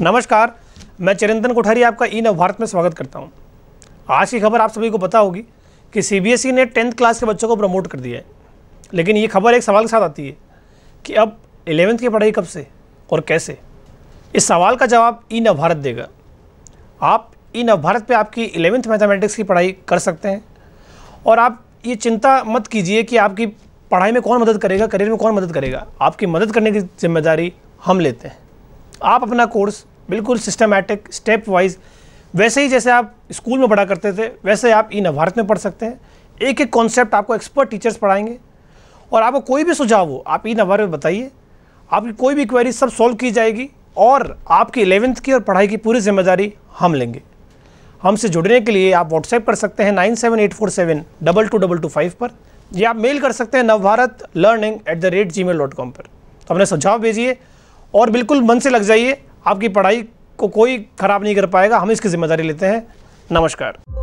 नमस्कार मैं चिरंतन कोठारी आपका ई नव भारत में स्वागत करता हूं। आज की खबर आप सभी को पता होगी कि सीबीएसई e ने टेंथ क्लास के बच्चों को प्रमोट कर दिया है लेकिन ये खबर एक सवाल के साथ आती है कि अब एलेवेंथ की पढ़ाई कब से और कैसे इस सवाल का जवाब ई नव भारत देगा आप ई नव भारत पर आपकी इलेवेंथ मैथमेटिक्स की पढ़ाई कर सकते हैं और आप ये चिंता मत कीजिए कि आपकी पढ़ाई में कौन मदद करेगा करियर में कौन मदद करेगा आपकी मदद करने की जिम्मेदारी हम लेते हैं आप अपना कोर्स बिल्कुल सिस्टमैटिक स्टेप वाइज वैसे ही जैसे आप स्कूल में पढ़ा करते थे वैसे आप ई भारत में पढ़ सकते हैं एक एक कॉन्सेप्ट आपको एक्सपर्ट टीचर्स पढ़ाएंगे और आपको कोई भी सुझाव हो आप ई नवभारत में बताइए आपकी कोई भी क्वेरी सब सॉल्व की जाएगी और आपकी इलेवेंथ की और पढ़ाई की पूरी जिम्मेदारी हम लेंगे हमसे जुड़ने के लिए आप व्हाट्सएप कर सकते हैं nine seven eight four seven double two double two five पर या आप मेल कर सकते हैं Navbharat learning at the rate gmail dot com पर तो अपने सुझाव भेजिए और बिल्कुल मन से लग जाइए आपकी पढ़ाई को कोई ख़राब नहीं कर पाएगा हम इसकी ज़िम्मेदारी लेते हैं नमस्कार